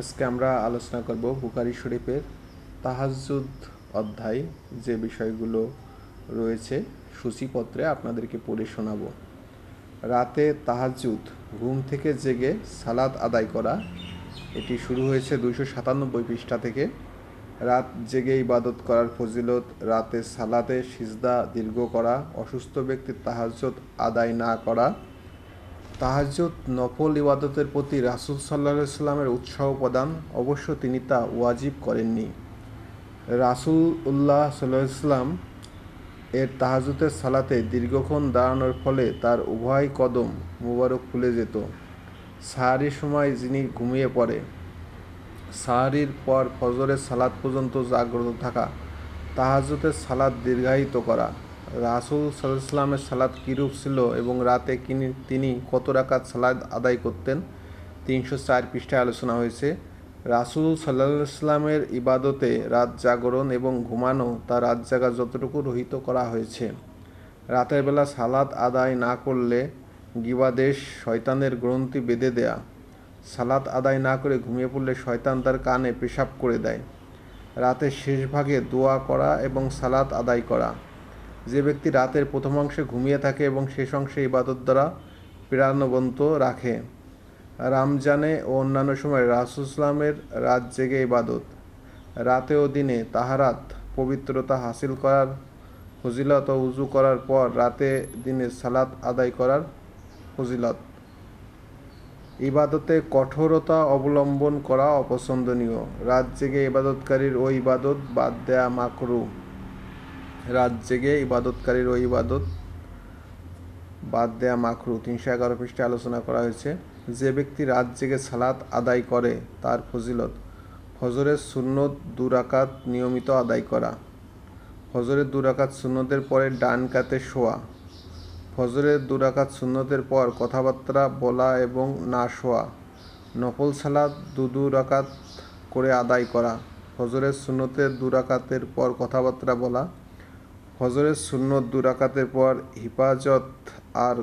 আজকে আমরা আলোচনা করব বুকারি শরীফের তাহাজুদ অধ্যায় যে বিষয়গুলো রয়েছে সূচিপত্রে আপনাদেরকে পড়ে শোনাব রাতে তাহাজুদ ঘুম থেকে জেগে সালাদ আদায় করা এটি শুরু হয়েছে দুশো সাতানব্বই পৃষ্ঠা থেকে রাত জেগে ইবাদত করার ফজিলত রাতে সালাতে সিজদা দীর্ঘ করা অসুস্থ ব্যক্তির তাহাজ আদায় না করা তাহাজুদ নফল ইবাদতের প্রতি রাসুল সাল্লাহ সাল্লামের উৎসাহ প্রদান অবশ্য তিনি তা ওয়াজিব করেননি রাসুল উল্লাহ সাল্লাম এর তাহাজুতের সালাতে দীর্ঘক্ষণ দাঁড়ানোর ফলে তার উভয় কদম মুবারক ফুলে যেত সাহারির সময় যিনি ঘুমিয়ে পড়ে সাহারির পর ফজরের সালাত পর্যন্ত জাগ্রত থাকা তাহাজুতের সালাদ দীর্ঘায়িত করা রাসুল সাল্লামের সালাদ কীরূপ ছিল এবং রাতে তিনি কত রাকাত সালাদ আদায় করতেন তিনশো চার পৃষ্ঠায় আলোচনা হয়েছে রাসুল সাল্লাহামের ইবাদতে রাত জাগরণ এবং ঘুমানো তা রাত জাগা যতটুকু রহিত করা হয়েছে রাতের বেলা সালাদ আদায় না করলে গিবাদেশ শয়তানের গ্রন্থি বেঁধে দেয়া সালাদ আদায় না করে ঘুমিয়ে পড়লে শয়তান তার কানে পেশাব করে দেয় রাতের শেষ ভাগে দোয়া করা এবং সালাদ আদায় করা যে ব্যক্তি রাতের প্রথম অংশে ঘুমিয়ে থাকে এবং শেষ অংশে ইবাদত দ্বারা প্রাণবন্ত রাখে রামজানে ও অন্যান্য সময় রাসুসলামের রাত জেগে ইবাদত রাতে ও দিনে তাহারাত পবিত্রতা হাসিল করার ফজিলত ও উজু করার পর রাতে দিনে সালাত আদায় করার ফজিলত ইবাদতে কঠোরতা অবলম্বন করা অপছন্দনীয় রাত জেগে ইবাদতকারীর ও ইবাদত বাদ দেয়া মাকরু রাত জেগে ইবাদতকারীর ওই ইবাদত বাদ দেয়া মাখরু তিনশো এগারো পৃষ্ঠে আলোচনা করা হয়েছে যে ব্যক্তি রাত জেগে সালাত আদায় করে তার ফজিলত ফজরের সুন্নত দুরাকাত নিয়মিত আদায় করা ফজরের দুরাকাত সুন্নতের পরে ডান কাতে শোয়া ফজরের দুরাকাত সুন্নতের পর কথাবার্তা বলা এবং না শোয়া নফল সালাদ দু করে আদায় করা ফজরের সুন্নতের দুরাকাতের পর কথাবার্তা বলা হজরের শূন্য দুরাকাতের পর হিফাজত আর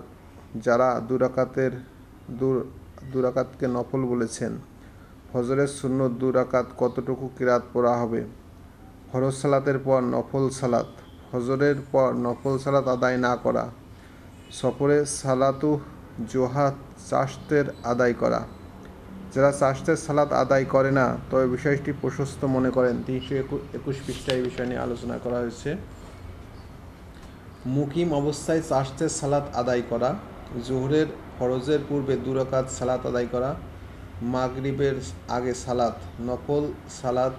যারা দুরাকাতের দুরাকাতকে নফল বলেছেন ফজরের শূন্য দুরাকাত কতটুকু কিরাত পড়া হবে ফরজ সালাতের পর নফল সালাত ফজরের পর নফল সালাত আদায় না করা সফরে সালাতু জোহা চাষ্টের আদায় করা যারা চাষ্টের সালাত আদায় করে না তবে বিষয়টি প্রশস্ত মনে করেন তিনশো একুশ পৃষ্ঠায় এই বিষয় নিয়ে আলোচনা করা হয়েছে মুকিম অবস্থায় চাষতে সালাত আদায় করা জোহরের ফরজের পূর্বে দুরাকাত সালাত আদায় করা মাগরিবের আগে সালাত নকল সালাত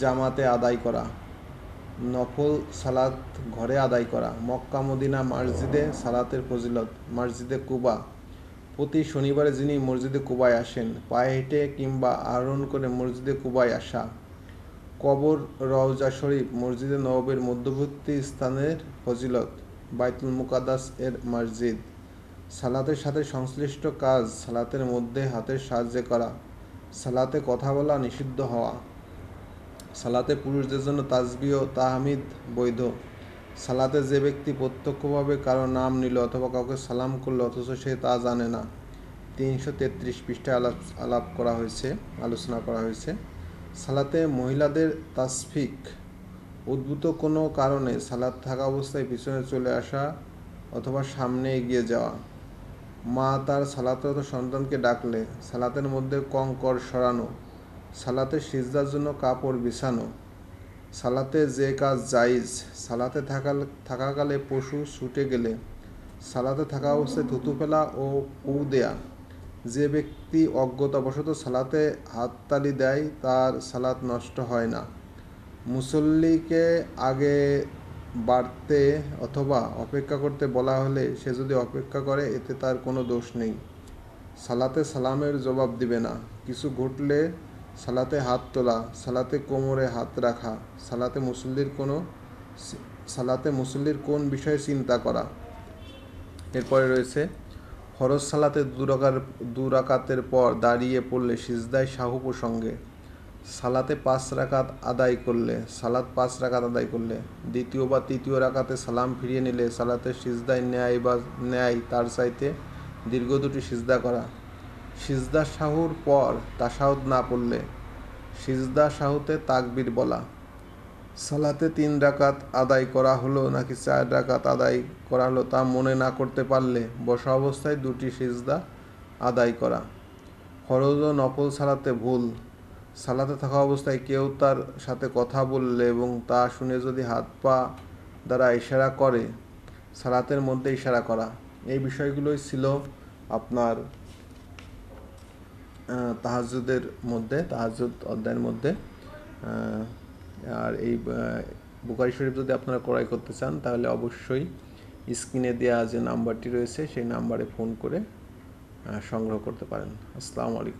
জামাতে আদায় করা নকল সালাত ঘরে আদায় করা মক্কা মদিনা মসজিদে সালাতের ফজিলত মসজিদে কুবা প্রতি শনিবারে যিনি মসজিদে কুবায় আসেন পায়ে হেঁটে কিংবা আহরণ করে মসজিদে কুবায় আসা কবর রওজা শরীফ মসজিদে নবাবের মধ্যবর্তী স্থানের ফজিলত বাইতুল মুকাদাস এর মসজিদ সালাতের সাথে সংশ্লিষ্ট কাজ সালাতের মধ্যে হাতের সাহায্যে করা সালাতে কথা বলা নিষিদ্ধ হওয়া সালাতে পুরুষদের জন্য তাজবি ও তাহমিদ বৈধ সালাতে যে ব্যক্তি প্রত্যক্ষভাবে কারো নাম নিল অথবা কাউকে সালাম করলো অথচ সে তা জানে না তিনশো তেত্রিশ পৃষ্ঠায় আলাপ আলাপ করা হয়েছে আলোচনা করা হয়েছে সালাতে মহিলাদের তাসফিক উদ্ভূত কোনো কারণে সালাদ থাকা অবস্থায় পিছনে চলে আসা অথবা সামনে এগিয়ে যাওয়া মা তার সালাতরত সন্তানকে ডাকলে সালাতের মধ্যে কঙ্কর সরানো সালাতে সিজদার জন্য কাপড় বিছানো সালাতে যে কাজ জাইজ সালাতে থাকা থাকাকালে পশু ছুটে গেলে সালাতে থাকা অবস্থায় থুতু ফেলা ও পু দেয়া যে ব্যক্তি অজ্ঞতাবশত সালাতে হাততালি দেয় তার সালাত নষ্ট হয় না মুসল্লিকে আগে বাড়তে অথবা অপেক্ষা করতে বলা হলে সে যদি অপেক্ষা করে এতে তার কোনো দোষ নেই সালাতে সালামের জবাব দিবে না কিছু ঘটলে সালাতে হাত তোলা সালাতে কোমরে হাত রাখা সালাতে মুসল্লির কোনো সালাতে মুসল্লির কোন বিষয়ে চিন্তা করা এরপরে রয়েছে ফরজ সালাতে দুরাকার দুরাকাতের পর দাঁড়িয়ে পড়লে সিজদায় শাহু প্রসঙ্গে সালাতে পাঁচ রাকাত আদায় করলে সালাত পাঁচ রাকাত আদায় করলে দ্বিতীয় বা তৃতীয় রাকাতে সালাম ফিরিয়ে নিলে সালাতে সিজদায় ন্যায় বা ন্যায় তার চাইতে দীর্ঘ দুটি সিজদা করা সিজদা শাহুর পর তাসাউদ না পড়লে সিজদা শাহুতে তাকবির বলা সালাতে তিন ডাকাত আদায় করা হলো নাকি চার ডাকাত আদায় করা হলো তা মনে না করতে পারলে বসা অবস্থায় দুটি সিজদা আদায় করা ফরজ ও নকল সালাতে ভুল সালাতে থাকা অবস্থায় কেউ তার সাথে কথা বললে এবং তা শুনে যদি হাত পা দ্বারা ইশারা করে সালাতের মধ্যে ইশারা করা এই বিষয়গুলোই ছিল আপনার তাহাজুদের মধ্যে তাহাজুদ অধ্যায়ের মধ্যে আর এই বুকারি শরীফ যদি আপনারা ক্রয় করতে চান তাহলে অবশ্যই স্ক্রিনে দেওয়া যে নাম্বারটি রয়েছে সেই নাম্বারে ফোন করে সংগ্রহ করতে পারেন আসসালামু আলাইকুম